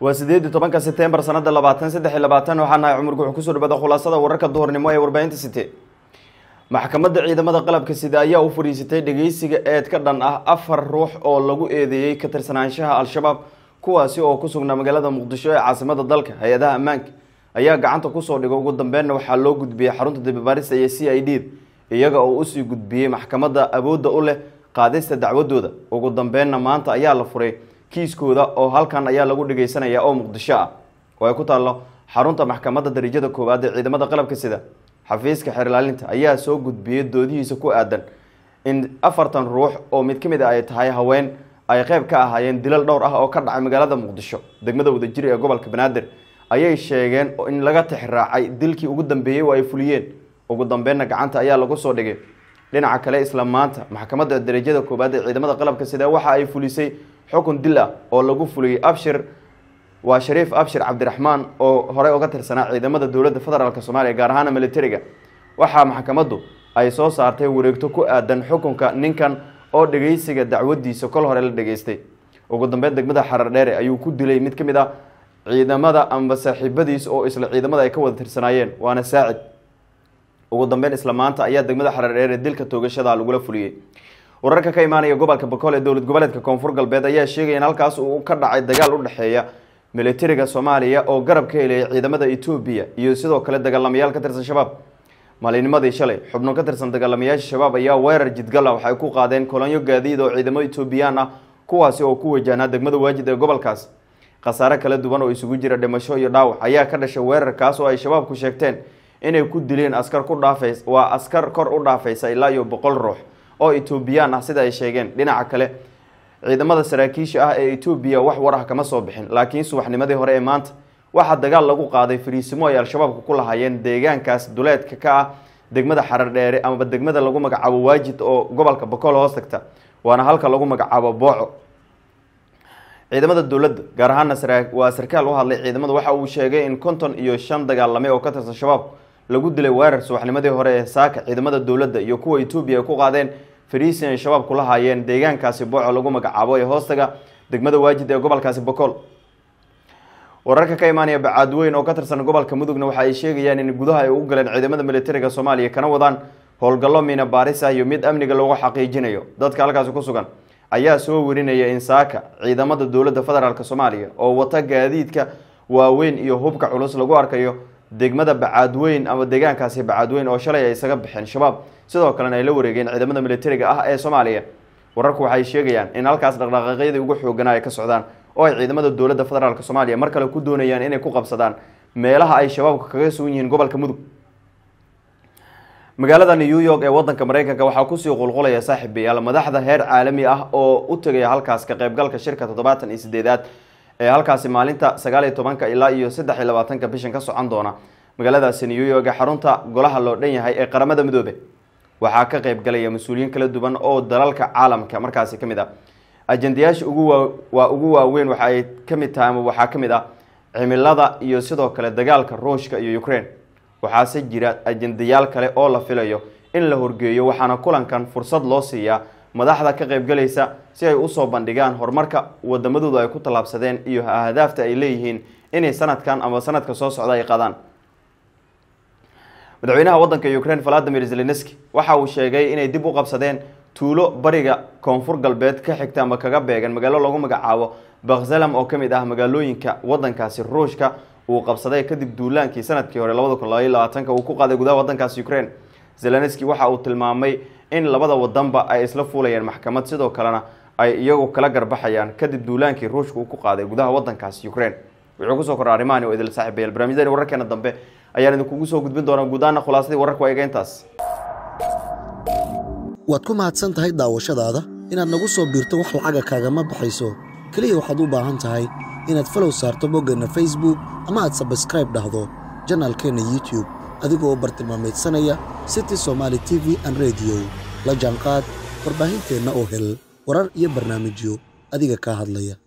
waa sideedi tobanka setembar sanadda labaatan saddex iy labaatan waxaa nahay cumar guuxu kusoo dhawada khulaasada wararka duhurnimo ee warbaahinta site maxkamadda ciidamada qalabka sida ayaa u fariisatay dhageysiga eed ka dhan ah afar ruux oo lagu eedeeyey ka tirsanaanshaha al-shabaab kuwaasi oo ku sugnaa magaalada muqdisho ee caasimada dalka hay-adaha ammaanka ayaa gacanta kusoo dhigay ugu dambeynna waxaa loo gudbiyey xarunta dabibaarista iyo c i d iyaga oo usii gudbiyey maxkamadda awoodda u leh qaadista dacwadooda ugu dambeynna maanta ayaa la furay kiiskooda oo halkan ayaa lagu dhageysanayaa oo muqdisho ah oo ay ku taallo xarunta maxkamadda darajada koowaad ee ciidamada qalabka sida xafiiska xerlaalinta ayaa soo gudbiyey doodihiisa ku aadan in afartan ruux oo mid ka mid a ah ay tahay haween ay qeyb ka ahaayeen dilal dhowr ah oo ka dhacay magaalada muqdisho degmada wadajir ee gobolka banaadir ayay sheegeen in laga tixraacay dilkii ugu dambeeyey oo ay fuliyeen ugu dambeynna gacanta ayaa lagu soo dhigay dhinaca kale isla maanta maxkamadda darajada koowaad ee ciidamada qalabka sida waxa ay fulisay xukun dil ah oo lagu fuliyey abshir waa shariif abshir cabdiraxmaan oo horey oga tirsanaa ciidamada dowladda federaalk soomaaliya gaar ahaana militariga waxaa maxkamaddu ay soo saartay wareegto ku aadan xukunka ninkan oo dhegeysiga dacwaddiisa kol hore la dhegeystay ugu dambeyn degmada xarardheere ayuu ku dilay mid ka mid a ah ciidamada amba saaxiibadiis oo isla ciidamada ay ka wada tirsanaayeen waana saacid ugu dambeyn isla maanta ayaa degmada xarardheere dilka toogashada lagula fuliyey wararka ka imaanaya gobolka bakool ee dowlad goboleedka koonfur galbeed ayaa sheegaya in halkaas uu ka dhacay dagaal u dhexeeya militariga soomaaliya oo garab ka helaya ciidamada etoobiya iyo sidoo kale dagaalamayaal ka tirsan shabaab maalinimadii shalay xubno ka tirsan dagaalamayaasha shabaab ayaa weerar jidgala ah waxay ku qaadeen kolonyo gaadiid oo ciidamo etoobiyaan ah kuwaasi oo ku wajahnaa degmada waajid ee gobolkaas khasaare kala duwan oo isugu jira dhimasho iyo dhaawac ayaa ka dhashay weerarkaas oo ay shabaabku sheegteen inay ku dileen askar ku dhaafay waa askar kor u dhaafaysa ilaa iyo boqol ruux oo etoobiyaan ah sida ay sheegeen dhinaca kale ciidamada saraakiisha ah ee etoobiya wax war ah kama soo bixin laakiin subaxnimadii hore ee maanta waxaa dagaal lagu qaaday fariisimo ay al shabaabku ku lahaayeen deegaankaas duleedka ka ah degmada xarardheere amaba degmada lagu magacaabo waajid oo gobolka bakool hoos tagta waana halka lagu magacaabo booco ciidamada dowladda gaar ahaana waa sarkaal u hadlay ciidamada waxa uu sheegay in konton iyo shan dagaalame oo ka tirsan shabaabku lagu dilay weerar subaxnimadii hore ee saaka ciidamada dowladda iyo kuwa etoobiya ay ku qaadeen fariisi ay shabaab kula haayeen deegaankaasi booco lagu magacaabo ee hoostaga degmada waajid ee gobolkaasi bokool wararka ka imaanaya bacaadweyn oo ka tirsan gobolka mudugna waxa ay sheegayaan in gudaha ay ugu galeen ciidamada militariga soomaaliya kana wadaan howlgallo miina baaris ah iyo mid amniga loogu xaqiijinayo dadka halkaasi ku sugan ayaa soo werinaya in saaka ciidamada dowladda federaalk soomaaliya oo wata gaadiidka waaweyn iyo hubka culus lagu arkayo degmada bacaadweyn ama deegaankaasi bacaadweyn oo shalay ay isaga baxeen shabaab sidoo kalena ay la wareegeen ciidamada militariga ah ee soomaaliya wararku waxay sheegayaan in halkaas dhaqdhaqaaqyadii ugu xooganaa ay ka socdaan oo ay ciidamada dowladda federaalk soomaaliya mar kale ku doonayaan inay ku qabsadaan meelaha ay shabaabka kaga sugan yihiin gobolka mudug magaalada new york ee waddanka maraykanka waxaa kusii qulqulaya saaxiibayaal madaxda heer caalami ah oo u tegaya halkaas ka qaybgalka shirka toddobaatan iyo sideedaad ee halkaasi maalinta sagaal iyo tobanka ilaa iyo saddex iyo labaatanka bishan ka socon doona magaaladaasi new york ee xarunta golaha loo dhan yahay ee qaramada midoobe waxaa ka qayb galaya mas-uuliyiin kala duwan oo dalalka caalamka markaasi ka mid ah ajandayaasha waa ugu waaweyn waxa ay ka mid tahay ama waxaa ka mid ah cimilada iyo sidoo kale dagaalka ruushka iyo ukraine waxaase jira ajendayaal kale oo la filayo in la horgeeyo waxaana kulankan fursad loo siiyaa madaxda ka qaybgalaysa si ay usoo bandhigaan horumarka wadamadoodu ay ku tallaabsadeen iyo ahdaafta ay leeyihiin inay sanadkan ama sanadka soo socda ay qadaan madaxweynaha waddanka ukraine valadimir zelenski waxa uu sheegay inay dib u qabsadeen tuulo bariga koonfur galbeed ka xigta ama kaga beegan magaalo lagu magacaabo bakzalam oo ka mid ah magaalooyinka waddankaasi ruushka uu qabsaday kadib duulaankii sanadkii hore labada kun labaiy labaatanka uu ku qaaday gudaha wadankaasi ukraine zelenski waxa uu tilmaamay in labada waddanba ay isla fuulayeen maxkamad sidoo kalena ay iyagu kala garbaxayaan kadib duulaankii ruushka uu ku qaaday gudaha wadankaasi ukraine wuxuu kusoo kora arrimahani oo idil saaxiibayaal barnaamijyadani wararkeena dambe ayaan idinkugu soo gudbin doonaa guudaana khulaasadii wararka waa egeyntaas waad ku mahadsan tahay daawashadaada inaad nagu soo biirto wax lacaga kaagama baxayso keliya waxaad u baahan tahay inaad falow saarto boggeenna facebook ama aad sabskribe dhahdo janaalkeenna youtube adigoo bartilmaameydsanaya city somaali tv an rediyo la jaanqaad warbaahinteedna oo hel warar iyo barnaamijyo adiga ka hadlaya